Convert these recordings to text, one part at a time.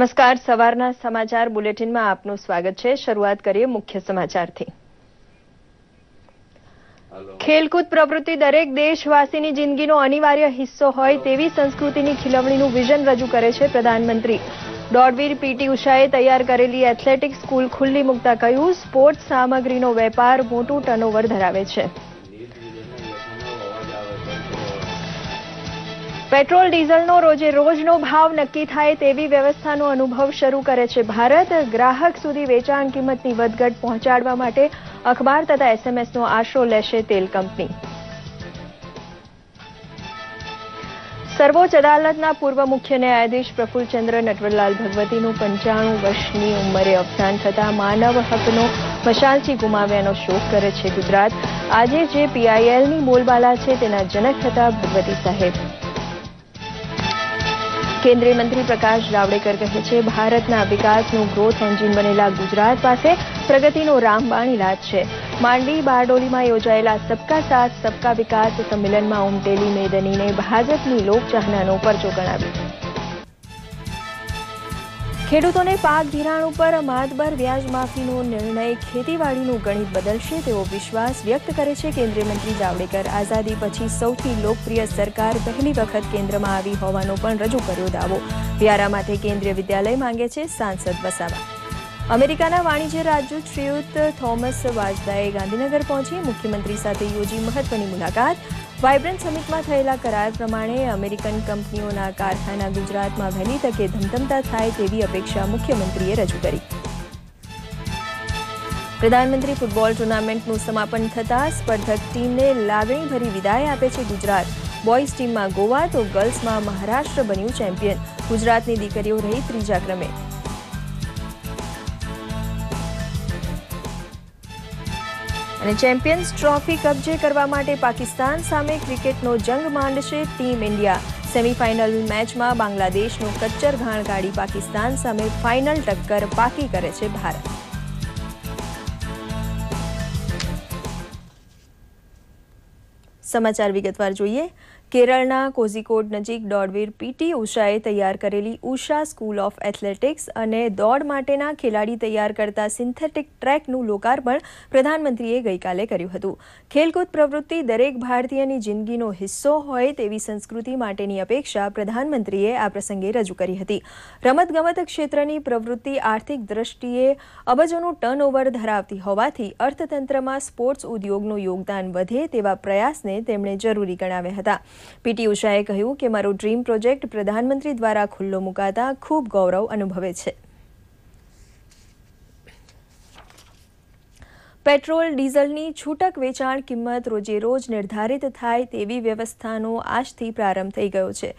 નમસ્કાર સવારના સમાચાર બુલેટિનમાં આપનું સ્વાગત છે શરૂઆત કરીએ મુખ્ય સમાચારથી ખેલકૂદ પ્રવૃત્તિ દરેક દેશવાસીની જિંદગીનો અનિવાર્ય હિસ્સો હોય તેવી સંસ્કૃતિની ખીલવણીનું વિઝન રજૂ કરે છે પ્રધાનમંત્રી દોડવીર પીટી ઉષાએ તૈયાર કરેલી એથ્લેટિક સ્કૂલ ખુલ્લી મૂકતા કહ્યું સ્પોર્ટ્સ સામગ્રીનો વેપાર મોટું ટર્નઓવર ધરાવે છે પેટ્રોલ ડીઝલનો રોજે રોજનો ભાવ નક્કી થાય તેવી વ્યવસ્થાનો અનુભવ શરૂ કરે છે ભારત ગ્રાહક સુધી વેચાણ કિંમતની વધઘટ પહોંચાડવા માટે અખબાર તથા એસએમએસનો આશરો લેશે તેલ કંપની સર્વોચ્ચ અદાલતના પૂર્વ મુખ્ય ન્યાયાધીશ પ્રફુલચંદ્ર નટવરલાલ ભગવતીનું પંચાણું વર્ષની ઉંમરે અવસાન થતા માનવ હકનો મશાલચી ગુમાવ્યાનો શોક કરે છે ગુજરાત આજે જે પીઆઈએલની બોલબાલા છે તેના જનક હતા ભગવતી સાહેબ કેન્દ્રીય મંત્રી પ્રકાશ જાવડેકર કહે છે ભારતના વિકાસનું ગ્રોથ એન્જિન બનેલા ગુજરાત પાસે પ્રગતિનો રામબાણી રાજ છે માંડવી બારડોલીમાં યોજાયેલા સબકા સાથ સબકા વિકાસ સંમેલનમાં ઉમટેલી મેદનીને ભાજપની લોકચાહનાનો પરચો ગણાવ્યો ખેડૂતોને પાક ધિરાણ ઉપર માતબર વ્યાજ માફીનો નિર્ણય ખેતીવાડીનું ગણિત બદલશે તેવો વિશ્વાસ વ્યક્ત કરે છે કેન્દ્રીય મંત્રી જાવડેકર આઝાદી પછી સૌથી લોકપ્રિય સરકાર પહેલી વખત કેન્દ્રમાં આવી હોવાનો પણ રજૂ કર્યો દાવો વ્યારા માટે કેન્દ્રીય વિદ્યાલય માંગે છે સાંસદ વસાવા અમેરિકાના વાણિજ્ય રાજદૂત શ્રીયુત થોમસ વાજદાએ ગાંધીનગર પહોંચી મુખ્યમંત્રી સાથે યોજી મહત્વની મુલાકાત વાયબ્રન્ટ સમિટમાં થયેલા કરાર પ્રમાણે અમેરિકન કંપનીઓના કારખાના ગુજરાતમાં વહેલી તકે ધમધમતા થાય તેવી અપેક્ષા મુખ્યમંત્રીએ રજૂ કરી પ્રધાનમંત્રી ફૂટબોલ ટુર્નામેન્ટનું સમાપન થતાં સ્પર્ધક ટીમને લાગણીભરી વિદાય આપે છે ગુજરાત બોયઝ ટીમમાં ગોવા તો ગર્લ્સમાં મહારાષ્ટ્ર બન્યું ચેમ્પિયન ગુજરાતની દીકરીઓ રહી ત્રીજા ક્રમે અને ચેમ્પિયન્સ ટ્રોફી કબજે કરવા માટે પાકિસ્તાન સામે ક્રિકેટનો જંગ માંડશે ટીમ ઇન્ડિયા સેમીફાઇનલ મેચમાં બાંગ્લાદેશનું કચ્ચર ઘાણ ગાડી પાકિસ્તાન સામે ફાઇનલ ટક્કર પાકી કરે છે ભારત સમાચાર વિગતવાર જોઈએ કેરળના કોઝિકોડ નજીક દોડવીર પીટી ઉષાએ તૈયાર કરેલી ઉષા સ્કૂલ ઓફ એથ્લેટિક્સ અને દોડ માટેના ખેલાડી તૈયાર કરતા સિન્થેટિક ટ્રેકનું લોકાર્પણ પ્રધાનમંત્રીએ ગઈકાલે કર્યું હતું ખેલકૂદ પ્રવૃત્તિ દરેક ભારતીયની જિંદગીનો હિસ્સો હોય તેવી સંસ્કૃતિ માટેની અપેક્ષા પ્રધાનમંત્રીએ આ પ્રસંગે રજૂ કરી હતી રમતગમત ક્ષેત્રની પ્રવૃત્તિ આર્થિક દ્રષ્ટિએ અબજોનું ટર્નઓવર ધરાવતી હોવાથી અર્થતંત્રમાં સ્પોર્ટ્સ ઉદ્યોગનું યોગદાન વધે તેવા પ્રયાસને તેમણે જરૂરી ગણાવ્યા હતા પીટી ઉષાએ કહ્યું કે મારો ડ્રીમ પ્રોજેક્ટ પ્રધાનમંત્રી દ્વારા ખુલ્લો મુકાતા ખૂબ ગૌરવ અનુભવે છે પેટ્રોલ ડીઝલની છૂટક વેચાણ કિંમત રોજે રોજ નિર્ધારિત થાય તેવી વ્યવસ્થાનો આજથી પ્રારંભ થઈ ગયો છે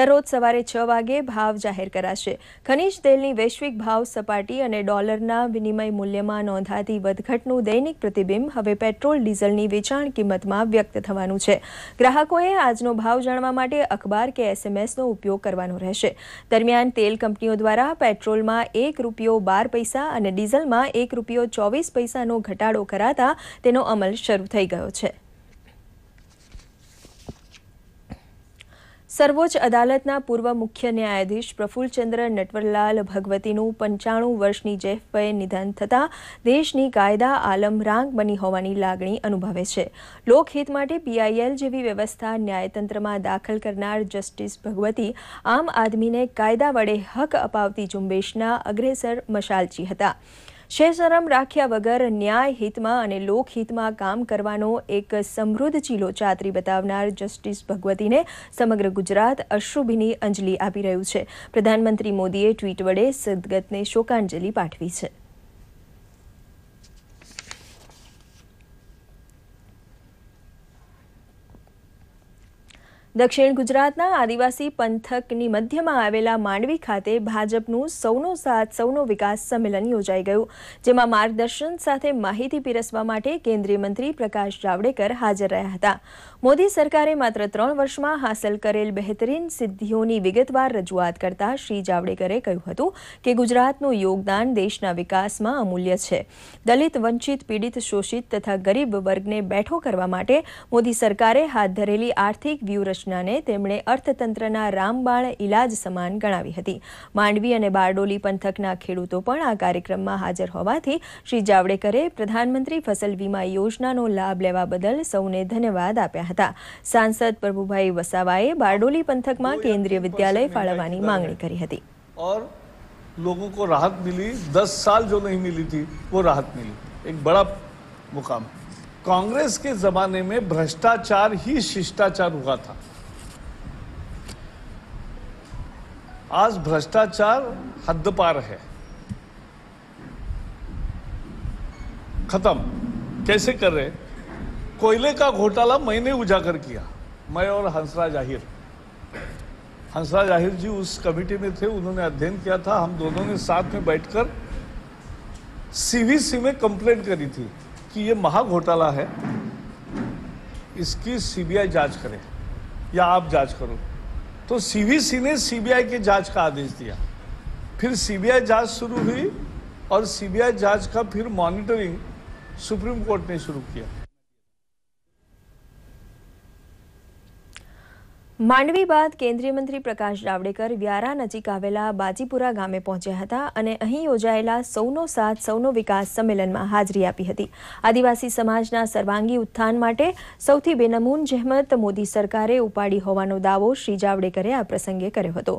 દરરોજ સવારે છ વાગે ભાવ જાહેર કરાશે ખનીજ તેલની વૈશ્વિક ભાવ સપાટી અને ડોલરના વિનિમય મૂલ્યમાં નોંધાતી વધઘટનું દૈનિક પ્રતિબિંબ હવે પેટ્રોલ ડીઝલની વેચાણ કિંમતમાં વ્યક્ત થવાનું છે ગ્રાહકોએ આજનો ભાવ જાણવા માટે અખબાર કે એસએમએસનો ઉપયોગ કરવાનો રહેશે દરમિયાન તેલ કંપનીઓ દ્વારા પેટ્રોલમાં એક રૂપિયો બાર પૈસા અને ડીઝલમાં એક રૂપિયો ચોવીસ પૈસાનો ઘટાડો ઘટાડો કરાતા તેનો અમલ શરૂ થઈ ગયો છે સર્વોચ્ચ અદાલતના પૂર્વ મુખ્ય ન્યાયાધીશ પ્રફુલચંદ્ર નટવરલાલ ભગવતીનું પંચાણું વર્ષની જેફભાઈ નિધન થતાં દેશની કાયદા આલમ રાંગ બની હોવાની લાગણી અનુભવે છે લોકહિત માટે પીઆઈએલ જેવી વ્યવસ્થા ન્યાયતંત્રમાં દાખલ કરનાર જસ્ટિસ ભગવતી આમ આદમીને કાયદા વડે હક અપાવતી ઝુંબેશના અગ્રેસર મશાલચી હતા શેષરમ રાખ્યા વગર ન્યાય હિતમાં અને લોકહિતમાં કામ કરવાનો એક સમૃદ્ધ ચીલો ચાતરી બતાવનાર જસ્ટિસ ભગવતીને સમગ્ર ગુજરાત અશ્રુભીની અંજલિ આપી રહ્યું છે પ્રધાનમંત્રી મોદીએ ટ્વીટ વડે સદગતને શોકાંજલિ પાઠવી છે દક્ષિણ ગુજરાતના આદિવાસી પંથકની મધ્યમાં આવેલા માંડવી ખાતે ભાજપનું સૌનો સાથ સૌનો વિકાસ સંમેલન યોજાઈ ગયું જેમાં માર્ગદર્શન સાથે માહિતી પીરસવા માટે કેન્દ્રીય મંત્રી પ્રકાશ જાવડેકર હાજર રહ્યા હતા મોદી સરકારે માત્ર ત્રણ વર્ષમાં હાંસલ કરેલ બહેતરીન સિદ્ધિઓની વિગતવાર રજૂઆત કરતા શ્રી જાવડેકરે કહ્યું હતું કે ગુજરાતનું યોગદાન દેશના વિકાસમાં અમૂલ્ય છે દલિત વંચિત પીડિત શોષિત તથા ગરીબ વર્ગને બેઠો કરવા માટે મોદી સરકારે હાથ ધરેલી આર્થિક વ્યૂહરચના નાને તેમણે અર્થતંત્રના રામબાણ ઈલાજ સમાન ગણાવી હતી માંડવી અને બારડોલી પંતકના ખેલાડીઓ તો પણ આ કાર્યક્રમમાં હાજર હોવાથી શ્રી જાવડે કરે પ્રધાનમંત્રી ફસલ વીમા યોજનાનો લાભ લેવા બદલ સૌને ધન્યવાદ આપ્યા હતા સંસદ પ્રભુભાઈ વસાવાએ બારડોલી પંતકમાં કેન્દ્રીય વિદ્યાલય ફાળવવાની માંગણી કરી હતી ઓર લોકો કો રાહત मिली 10 સાલ જો નહીં મળી થી વો રાહત મળી એક બડા મુકામ કોંગ્રેસ કે જમાને મે ભ્રષ્ટાચાર હી શિષ્ઠાચાર રૂપા થા आज भ्रष्टाचार हद पार है खत्म कैसे कर रहे कोयले का घोटाला मैंने उजागर किया मैं और हंसराज आहिर हंसराज आहिर जी उस कमेटी में थे उन्होंने अध्ययन किया था हम दोनों ने साथ में बैठकर सीवीसी में कंप्लेंट करी थी कि ये महा घोटाला है इसकी सीबीआई जांच करे या आप जांच करो तो सीवीसी ने सीबीआई की जांच का आदेश दिया फिर सीबीआई जांच शुरू हुई और सीबीआई जांच का फिर मॉनिटरिंग सुप्रीम कोर्ट ने शुरू किया માંડવી બાદ કેન્દ્રીય મંત્રી પ્રકાશ જાવડેકર વ્યારા નજીક આવેલા બાજીપુરા ગામે પહોંચ્યા હતા અને અહીં યોજાયેલા સૌનો સાથ સૌનો વિકાસ સંમેલનમાં હાજરી આપી હતી આદિવાસી સમાજના સર્વાંગી ઉત્થાન માટે સૌથી બેનમૂન જહેમત મોદી સરકારે ઉપાડી હોવાનો દાવો શ્રી જાવડેકરે આ પ્રસંગે કર્યો હતો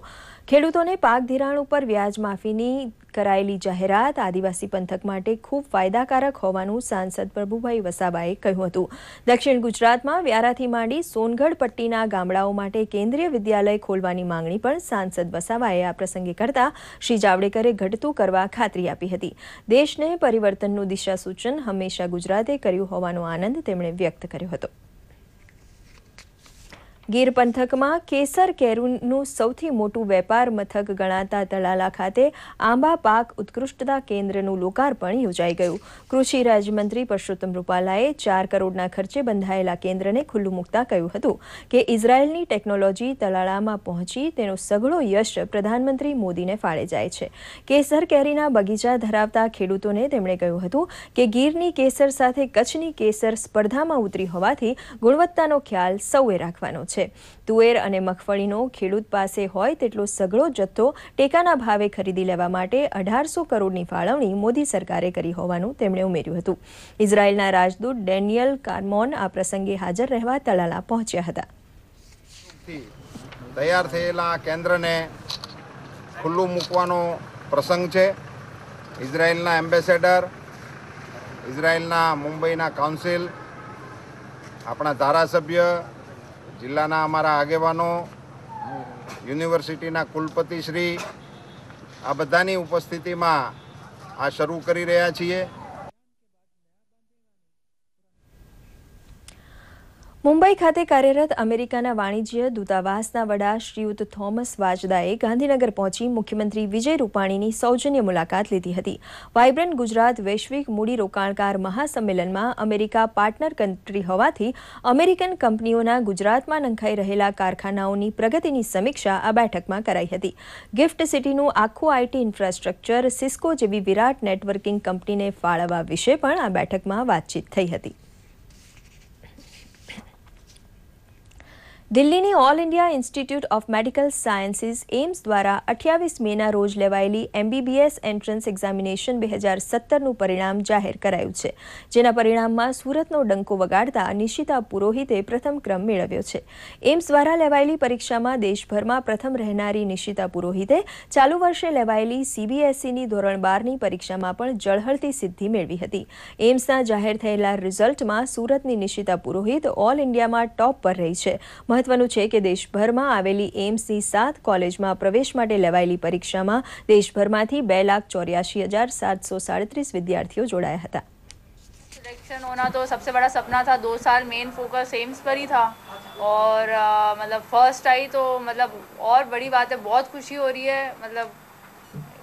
ખેડૂતોને પાક ધિરાણ ઉપર વ્યાજ માફીની કરાયેલી જાહેરાત આદિવાસી પંથક માટે ખૂબ ફાયદાકારક હોવાનું સાંસદ પ્રભુભાઈ વસાબાએ કહ્યું હતું દક્ષિણ ગુજરાતમાં વ્યારાથી માંડી સોનગઢ પટ્ટીના ગામડાઓ માટે કેન્દ્રીય વિદ્યાલય ખોલવાની માંગણી પણ સાંસદ વસાવાએ આ પ્રસંગે કરતા શ્રી જાવડેકરે ઘટતું કરવા ખાતરી આપી હતી દેશને પરિવર્તનનું દિશા સૂચન હંમેશા ગુજરાતે કર્યું હોવાનો આનંદ તેમણે વ્યક્ત કર્યો હતો ગીર પંથકમાં કેસર કેરુનું સૌથી મોટું વેપાર મથક ગણાતા તળાલા ખાતે આંબા પાક ઉત્કૃષ્ટતા કેન્દ્રનું લોકાર્પણ યોજાઈ ગયું કૃષિ રાજ્યમંત્રી પરસોત્તમ રૂપાલાએ ચાર કરોડના ખર્ચે બંધાયેલા કેન્દ્રને ખુલ્લું મૂકતા કહ્યું હતું કે ઇઝરાયેલની ટેકનોલોજી તળાળામાં પહોંચી તેનો સઘળો યશ પ્રધાનમંત્રી મોદીને ફાળે જાય છે કેસર કેરીના બગીચા ધરાવતા ખેડૂતોને તેમણે કહ્યું હતું કે ગીરની કેસર સાથે કચ્છની કેસર સ્પર્ધામાં ઉતરી હોવાથી ગુણવત્તાનો ખ્યાલ સૌએ રાખવાનો છે છે તુવેર અને મગફળીનો ખેડૂત પાસે હોય તેટલો સઘળો જથ્થો ટેકાના ભાવે ખરીદી લેવા માટે અઢારસો કરોડની ફાળવણી મોદી સરકારે કરી હોવાનું તેમણે ઉમેર્યું હતું ઇઝરાયેલના રાજદૂત ડેનિયલ કાર્મોન આ પ્રસંગે હાજર રહેવા તળાલા પહોંચ્યા હતા તૈયાર થયેલા કેન્દ્રને ખુલ્લું મૂકવાનો પ્રસંગ છે ઇઝરાયલના એમ્બેસેડર ઇઝરાયલના મુંબઈના કાઉન્સિલ આપણા ધારાસભ્ય જિલ્લાના અમારા આગેવાનો યુનિવર્સિટીના કુલપતિશ્રી આ બધાની ઉપસ્થિતિમાં આ શરૂ કરી રહ્યા છીએ મુંબઈ ખાતે કાર્યરત અમેરિકાના વાણિજ્ય દૂતાવાસના વડા શ્રીયુત થોમસ વાજદાએ ગાંધીનગર પહોંચી મુખ્યમંત્રી વિજય રૂપાણીની સૌજન્ય મુલાકાત લીધી હતી વાઇબ્રન્ટ ગુજરાત વૈશ્વિક મૂડીરોકાણકાર મહાસંમેલનમાં અમેરિકા પાર્ટનર કન્ટ્રી હોવાથી અમેરિકન કંપનીઓના ગુજરાતમાં નંખાઈ રહેલા કારખાનાઓની પ્રગતિની સમીક્ષા આ બેઠકમાં કરાઈ હતી ગિફ્ટ સિટીનું આખું આઈટી ઇન્ફ્રાસ્ટ્રક્ચર સિસ્કો જેવી વિરાટ નેટવર્કિંગ કંપનીને ફાળવવા વિશે પણ આ બેઠકમાં વાતચીત થઈ હતી દિલ્હીની all India institute of medical sciences AIIMS દ્વારા અઠ્યાવીસ મેના રોજ લેવાયેલી એમબીબીએસ એન્ટ્રન્સ એક્ઝામિનેશન બે હજાર સત્તરનું પરિણામ જાહેર કરાયું છે જેના પરિણામમાં સુરતનો ડંકો વગાડતા નિશિતા પુરોહિતે પ્રથમ ક્રમ મેળવ્યો છે એમ્સ દ્વારા લેવાયેલી પરીક્ષામાં દેશભરમાં પ્રથમ રહેનારી નિશિતા પુરોહિતે ચાલુ વર્ષે લેવાયેલી સીબીએસઈની e ધોરણ બારની પરીક્ષામાં પણ જળહળતી સિદ્ધિ મેળવી હતી એમ્સના જાહેર થયેલા રિઝલ્ટમાં સુરતની નિશિતા પુરોહિત ઓલ ઇન્ડિયામાં ટોપ પર રહી છે देशभर મહત્વનું एम्स की सात कॉलेज में प्रवेश लेवायेली परीक्षा में देशभर में बे लाख चौरियासी हजार सात सौ साड़ीस विद्यार्थी जोड़ाया था सिलेक्शन होना तो सबसे बड़ा सपना था दो साल मेन फोकस एम्स पर ही था और आ, मतलब फर्स्ट आई तो मतलब और बड़ी बात है बहुत खुशी हो रही है मतलब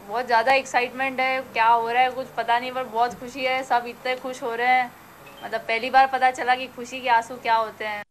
बहुत ज़्यादा एक्साइटमेंट है क्या हो रहा है कुछ पता नहीं पर बहुत खुशी है सब इतने खुश हो रहे हैं मतलब पहली बार पता चला कि खुशी के आंसू क्या होते हैं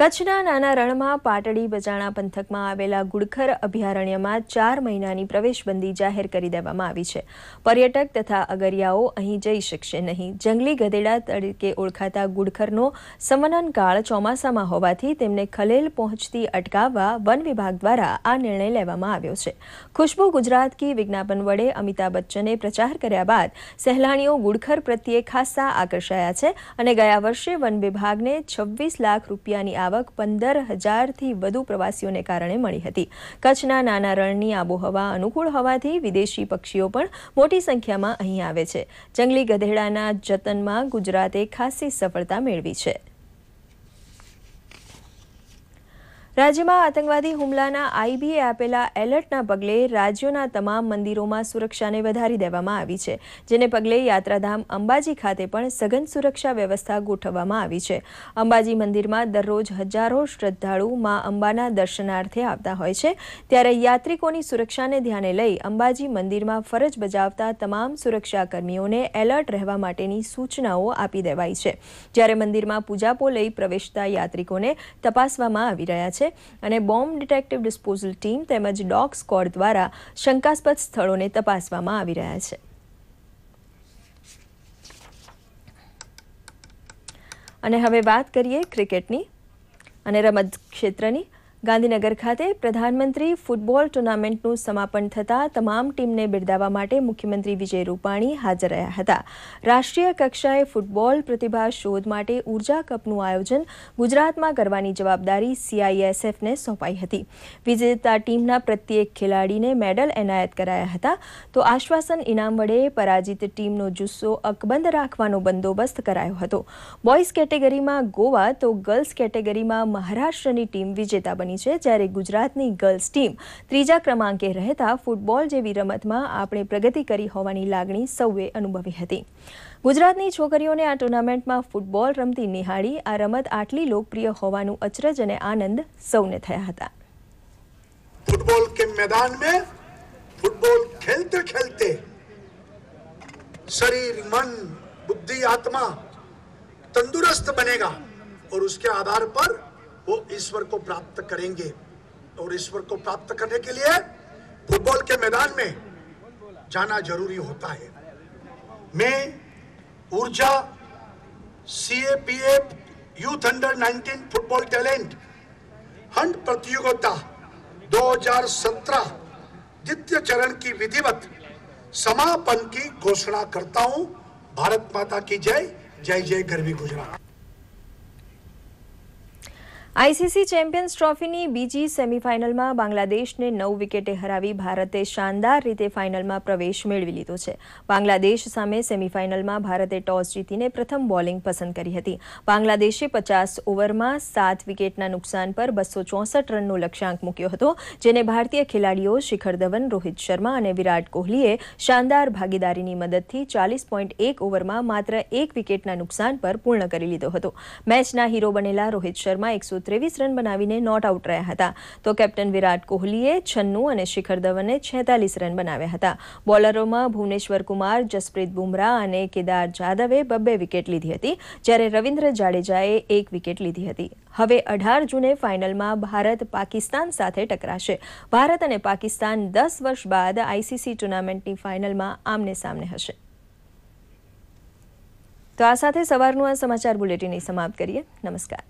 કચ્છના નાના રણમાં પાટડી બજાણા પંથકમાં આવેલા ગુડખર અભયારણ્યમાં ચાર મહિનાની પ્રવેશબંધી જાહેર કરી દેવામાં આવી છે પર્યટક તથા અગરિયાઓ અહીં જઈ શકશે નહીં જંગલી ગધેડા તરીકે ઓળખાતા ગુડખરનો સમનનકાળ ચોમાસામાં હોવાથી તેમને ખલેલ પહોંચતી અટકાવવા વન વિભાગ દ્વારા આ નિર્ણય લેવામાં આવ્યો છે ખુશ્બુ ગુજરાત કી વિજ્ઞાપન વડે અમિતાભ બચ્ચને પ્રચાર કર્યા બાદ સહેલાણીઓ ગુડખર પ્રત્યે ખાસ્સા આકર્ષાયા છે અને ગયા વર્ષે વન વિભાગને છવ્વીસ લાખ રૂપિયાની આવક પંદર હજારથી વધુ પ્રવાસીઓને કારણે મળી હતી કચ્છના નાના રણની આબોહવા અનુકૂળ હોવાથી વિદેશી પક્ષીઓ પણ મોટી સંખ્યામાં અહીં આવે છે જંગલી ગધેડાના જતનમાં ગુજરાતે ખાસી સફળતા મેળવી છે રાજ્યમાં આતંકવાદી હુમલાના આઈબીએ આપેલા એલર્ટના પગલે રાજ્યોના તમામ મંદિરોમાં સુરક્ષાને વધારી દેવામાં આવી છે જેને પગલે યાત્રાધામ અંબાજી ખાતે પણ સઘન સુરક્ષા વ્યવસ્થા ગોઠવવામાં આવી છે અંબાજી મંદિરમાં દરરોજ હજારો શ્રદ્ધાળુ મા અંબાના દર્શનાર્થે આવતા હોય છે ત્યારે યાત્રિકોની સુરક્ષાને ધ્યાને લઈ અંબાજી મંદિરમાં ફરજ બજાવતા તમામ સુરક્ષાકર્મીઓને એલર્ટ રહેવા માટેની સૂચનાઓ આપી દેવાઈ છે જ્યારે મંદિરમાં પૂજાપો લઈ પ્રવેશતા યાત્રિકોને તપાસવામાં આવી રહ્યા છે છે અને બોમ્બ ડિટેક્ટિવ ડિસ્પોઝલ ટીમ તેમજ ડોગ સ્કોડ દ્વારા શંકાસ્પદ સ્થળોને તપાસવામાં આવી રહ્યા છે અને હવે વાત કરીએ ક્રિકેટની અને રમત ક્ષેત્રની ગાંધીનગર ખાતે પ્રધાનમંત્રી ફૂટબોલ ટુર્નામેન્ટનું સમાપન થતાં તમામ ટીમને બિરદાવવા માટે મુખ્યમંત્રી વિજય રૂપાણી હાજર રહ્યા હતા રાષ્ટ્રીય કક્ષાએ ફૂટબોલ પ્રતિભા શોધ માટે ઉર્જા કપનું આયોજન ગુજરાતમાં કરવાની જવાબદારી સીઆઈએસએફને સોંપાઈ હતી વિજેતા ટીમના પ્રત્યેક ખેલાડીને મેડલ એનાયત કરાયા હતા તો આશ્વાસન ઇનામ વડે પરાજિત ટીમનો જુસ્સો અકબંધ રાખવાનો બંદોબસ્ત કરાયો હતો બોયઝ કેટેગરીમાં ગોવા તો ગર્લ્સ કેટેગરીમાં મહારાષ્ટ્રની ટીમ વિજેતા બની બની છે જ્યારે ગુજરાતની ગર્લ્સ ટીમ ત્રીજા ક્રમાંકે રહેતા ફૂટબોલ જેવી રમતમાં આપણે પ્રગતિ કરી હોવાની લાગણી સૌએ અનુભવી હતી ગુજરાતની છોકરીઓને આ ટુર્નામેન્ટમાં ફૂટબોલ રમતી નિહાળી આ રમત આટલી લોકપ્રિય હોવાનું અચરજ અને આનંદ સૌને થયા હતા ફૂટબોલ કે મેદાન મે ફૂટબોલ ખેલતે ખેલતે શરીર મન बुद्धि आत्मा तंदुरुस्त बनेगा और उसके आधार पर वो ईश्वर को प्राप्त करेंगे और ईश्वर को प्राप्त करने के लिए फुटबॉल के मैदान में जाना जरूरी होता है मैं ऊर्जा C A P F youth under 19 football talent hunt प्रतियोगिता 2017 द्वितीय चरण की विधिवत समापन की घोषणा करता हूं भारत माता की जय जय जय गर्वी गुजरात ICC ચેમ્પિયન્સ ટ્રોફી ની બીજી સેમીફાઇનલ માં બાંગ્લાદેશ ને 9 વિકેટે હરાવી ભારતે શાનદાર રીતે ફાઇનલ માં પ્રવેશ મેળવી લીધો છે. બાંગ્લાદેશ સામે સેમીફાઇનલ માં ભારતે ટોસ જીતીને પ્રથમ બોલિંગ પસંદ કરી હતી. બાંગ્લાદેશે 50 ઓવર માં 7 વિકેટના નુકસાન પર 264 રન નું લક્ષ્યાંક મૂક્યો હતો, જેને ભારતીય ખેલાડીઓ શિખરદવન રોહિત શર્મા અને વિરાટ કોહલીએ શાનદાર ભાગીદારી ની મદદથી 40.1 ઓવર માં માત્ર 1 વિકેટના નુકસાન પર પૂર્ણ કરી લીધો હતો. મેચ ના હીરો બનેલા રોહિત શર્મા 100 ત્રેવીસ રન બનાવીને નોટ આઉટ રહ્યા હતા તો કેપ્ટન વિરાટ કોહલીએ છન્નું અને શિખર ધવને છેતાલીસ રન બનાવ્યા હતા બોલરોમાં ભુવનેશ્વર કુમાર જસપ્રીત બુમરાહ અને કેદાર જાદવે બબ્બે વિકેટ લીધી હતી જ્યારે રવિન્દ્ર જાડેજાએ એક વિકેટ લીધી હતી હવે અઢાર જૂને ફાઇનલમાં ભારત પાકિસ્તાન સાથે ટકરાશે ભારત અને પાકિસ્તાન દસ વર્ષ બાદ આઈસીસી ટુર્નામેન્ટની ફાઇનલમાં આમને સામને હશે તો આ સાથે સવારનું આ સમાચાર બુલેટિન સમાપ્ત કરીએ નમસ્કાર